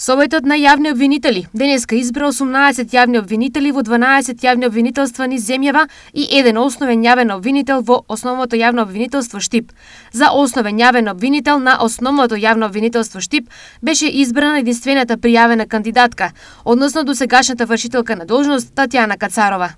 Советот на јавни обвинители денеска избра 18 јавни обвинители во 12 јавни обвинителства низ земјава и еден основен јавен обвинител во основното јавно обвинителство Штип. За основен јавен обвинител на основното јавно обвинителство Штип беше избрана единствената пријавена кандидатка, односно досегашната вршителка на должност Татјана Кацарова.